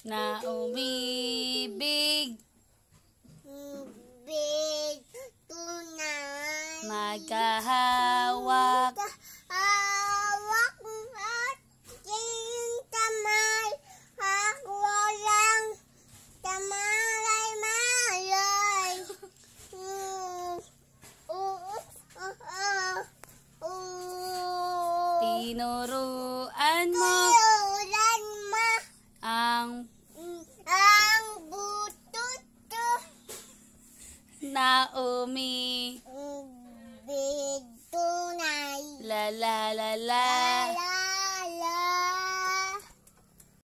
na umibig Ibig tunay magkahawak hawak at king tamay ako lang tamalay malay Tinuruan mo Naomi. Big tonight. La la la la.